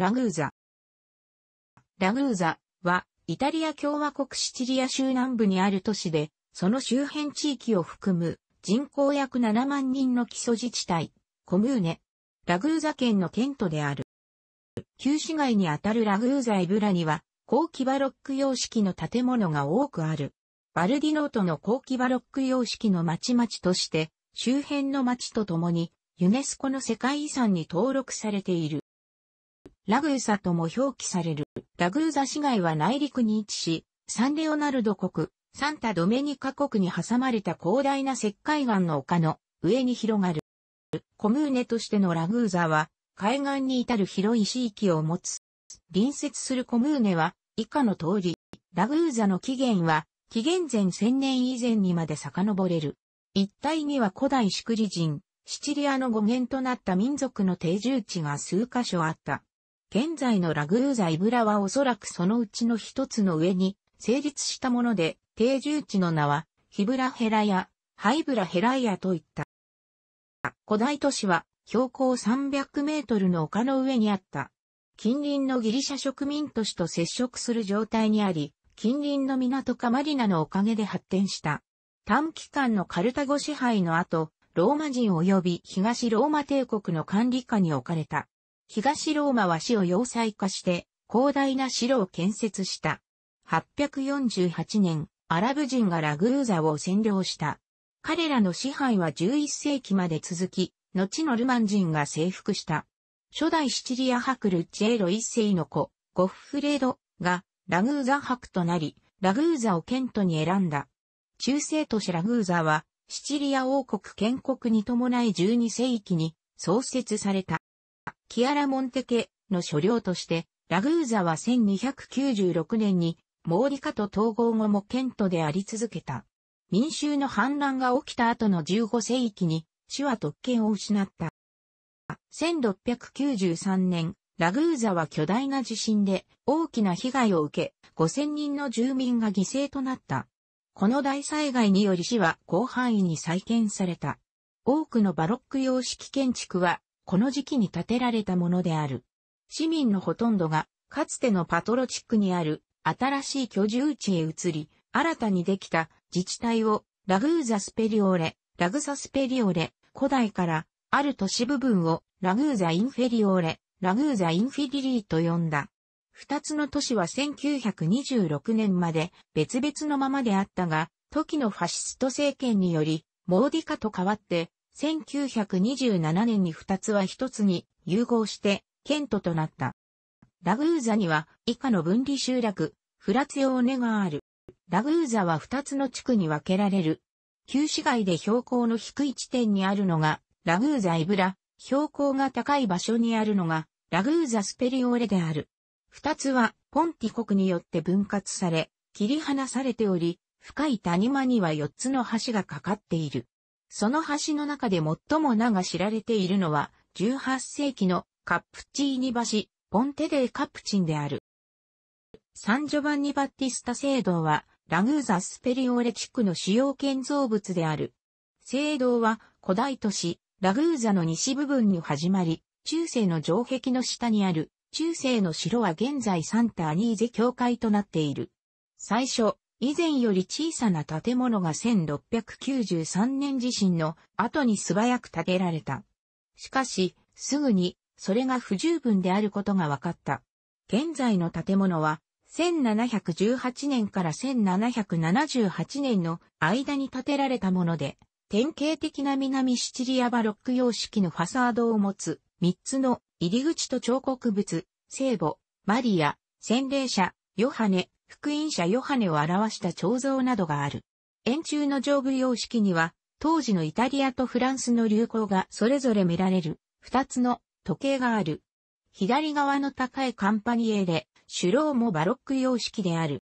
ラグーザ。ラグーザは、イタリア共和国シチリア州南部にある都市で、その周辺地域を含む人口約7万人の基礎自治体、コムーネ、ラグーザ県の県都である。旧市街にあたるラグーザイブラには、後期バロック様式の建物が多くある。バルディノートの後期バロック様式の町々として、周辺の町とともに、ユネスコの世界遺産に登録されている。ラグーサとも表記される。ラグーザ市街は内陸に位置し、サンレオナルド国、サンタドメニカ国に挟まれた広大な石灰岩の丘の上に広がる。コムーネとしてのラグーザは、海岸に至る広い地域を持つ。隣接するコムーネは、以下の通り、ラグーザの起源は、紀元前1000年以前にまで遡れる。一帯には古代シクリ人、シチリアの語源となった民族の定住地が数カ所あった。現在のラグーザイブラはおそらくそのうちの一つの上に成立したもので、定住地の名はヒブラヘラやハイブラヘライアといった。古代都市は標高300メートルの丘の上にあった。近隣のギリシャ植民都市と接触する状態にあり、近隣の港カマリナのおかげで発展した。短期間のカルタゴ支配の後、ローマ人及び東ローマ帝国の管理下に置かれた。東ローマは市を要塞化して、広大な城を建設した。848年、アラブ人がラグーザを占領した。彼らの支配は11世紀まで続き、後のルマン人が征服した。初代シチリア博ルチェーロ一世の子、ゴッフレードがラグーザ博となり、ラグーザを県都に選んだ。中世都市ラグーザは、シチリア王国建国に伴い12世紀に創設された。キアラ・モンテケの所領として、ラグーザは1296年にモーリカと統合後もケントであり続けた。民衆の反乱が起きた後の15世紀に、市は特権を失った。1693年、ラグーザは巨大な地震で大きな被害を受け、5000人の住民が犠牲となった。この大災害により市は広範囲に再建された。多くのバロック様式建築はこの時期に建てられたものである。市民のほとんどが、かつてのパトロ地区にある新しい居住地へ移り、新たにできた自治体をラグーザスペリオーレ、ラグザスペリオーレ、古代からある都市部分をラグーザインフェリオーレ、ラグーザインフィリリーと呼んだ。二つの都市は1926年まで別々のままであったが、時のファシスト政権により、モーディカと変わって1927年に2つは1つに融合して、ケントとなった。ラグーザには以下の分離集落、フラツヨーネがある。ラグーザは2つの地区に分けられる。旧市街で標高の低い地点にあるのが、ラグーザイブラ、標高が高い場所にあるのが、ラグーザスペリオーレである。2つは、ポンティ国によって分割され、切り離されており、深い谷間には4つの橋がかかっている。その橋の中で最も名が知られているのは、18世紀のカップチーニ橋、ポンテデーカプチンである。サンジョバンニ・バッティスタ聖堂は、ラグーザ・スペリオーレ地区の主要建造物である。聖堂は古代都市、ラグーザの西部分に始まり、中世の城壁の下にある、中世の城は現在サンタ・アニーゼ教会となっている。最初、以前より小さな建物が1693年地震の後に素早く建てられた。しかし、すぐに、それが不十分であることが分かった。現在の建物は、1718年から1778年の間に建てられたもので、典型的な南シチリアバロック様式のファサードを持つ、3つの入り口と彫刻物、聖母、マリア、洗礼者、ヨハネ、福音者ヨハネを表した彫像などがある。円柱の上部様式には、当時のイタリアとフランスの流行がそれぞれ見られる、二つの時計がある。左側の高いカンパニエで、主楼もバロック様式である。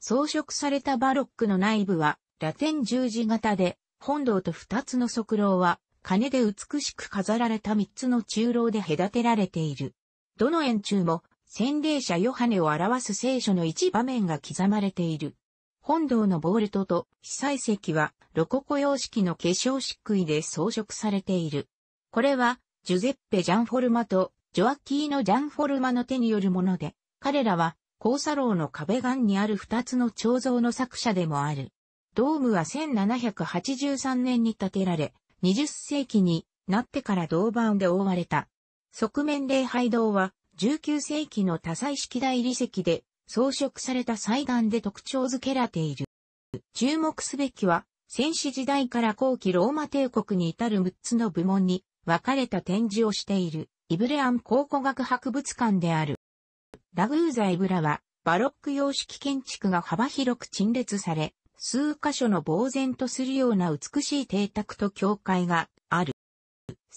装飾されたバロックの内部は、ラテン十字型で、本堂と二つの側廊は、金で美しく飾られた三つの中楼で隔てられている。どの円柱も洗礼者ヨハネを表す聖書の一場面が刻まれている。本堂のボールトと被災石はロココ様式の化粧漆喰で装飾されている。これはジュゼッペ・ジャンフォルマとジョアッキーノ・ジャンフォルマの手によるもので、彼らは高砂楼の壁岩にある二つの彫像の作者でもある。ドームは1783年に建てられ、20世紀になってから銅板で覆われた。側面礼拝堂は19世紀の多彩式大理石で装飾された祭壇で特徴づけられている。注目すべきは、戦士時代から後期ローマ帝国に至る6つの部門に分かれた展示をしている、イブレアン考古学博物館である。ラグーザイブラは、バロック様式建築が幅広く陳列され、数箇所の呆然とするような美しい邸宅と教会がある。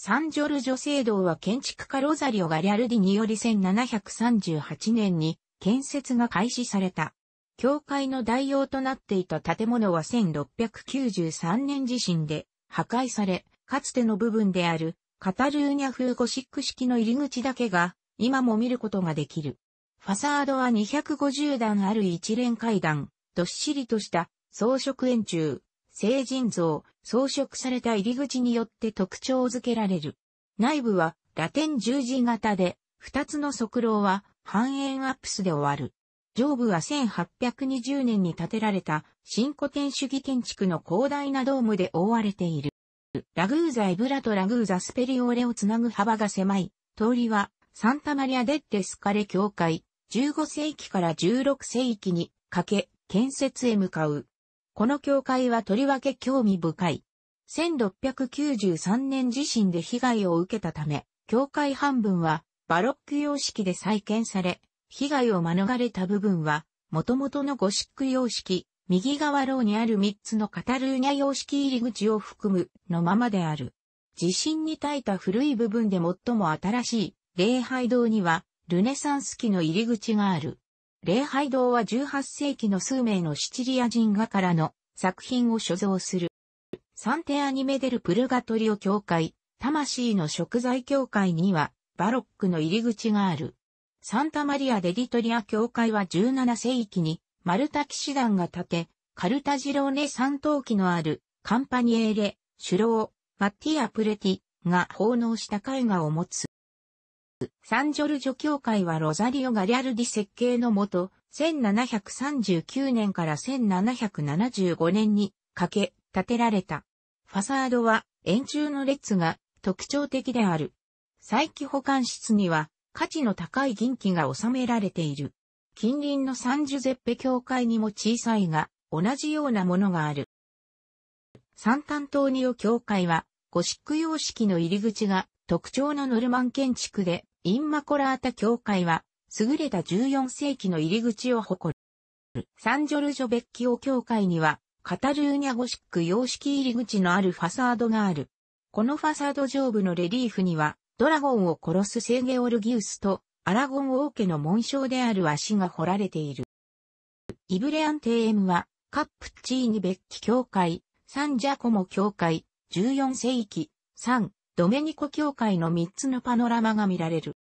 サンジョルジョ聖堂は建築家ロザリオ・ガリャルディにより1738年に建設が開始された。教会の代用となっていた建物は1693年地震で破壊され、かつての部分であるカタルーニャ風ゴシック式の入り口だけが今も見ることができる。ファサードは250段ある一連階段、どっしりとした装飾円柱、聖人像、装飾された入り口によって特徴づけられる。内部はラテン十字型で、二つの側廊は半円アップスで終わる。上部は1820年に建てられた新古典主義建築の広大なドームで覆われている。ラグーザ・エブラとラグーザ・スペリオーレをつなぐ幅が狭い通りはサンタマリア・デッテ・スカレ教会15世紀から16世紀にかけ建設へ向かう。この教会はとりわけ興味深い。1693年地震で被害を受けたため、教会半分はバロック様式で再建され、被害を免れた部分は、もともとのゴシック様式、右側廊にある3つのカタルーニャ様式入り口を含むのままである。地震に耐えた古い部分で最も新しい礼拝堂には、ルネサンス期の入り口がある。礼拝堂は18世紀の数名のシチリア人画からの作品を所蔵する。サンテアニメデルプルガトリオ教会、魂の食材教会にはバロックの入り口がある。サンタマリア・デリトリア教会は17世紀にマルタ騎士団が建て、カルタジローネ三等期のあるカンパニエーレ、首老、マッティア・プレティが奉納した絵画を持つ。サンジョルジョ教会はロザリオ・ガリャルディ設計のもと、1739年から1775年にかけ建てられた。ファサードは円柱の列が特徴的である。再起保管室には価値の高い銀器が収められている。近隣のサンジュゼッペ教会にも小さいが同じようなものがある。サンタントーニオ教会はゴシック様式の入り口が特徴のノルマン建築で、インマコラータ教会は、優れた14世紀の入り口を誇る。サンジョルジョベッキオ教会には、カタルーニャゴシック様式入り口のあるファサードがある。このファサード上部のレリーフには、ドラゴンを殺すセーゲオルギウスと、アラゴン王家の紋章である足が彫られている。イブレアン庭園は、カップチーニベッキ教会、サンジャコモ教会、14世紀、3、ドメニコ教会の3つのパノラマが見られる。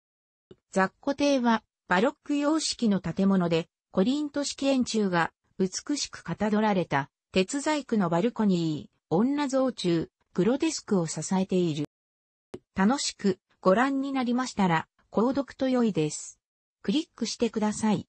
雑魚邸は、バロック様式の建物で、コリント式円柱が美しくかたどられた、鉄細工のバルコニー、女像中、グロデスクを支えている。楽しくご覧になりましたら、購読と良いです。クリックしてください。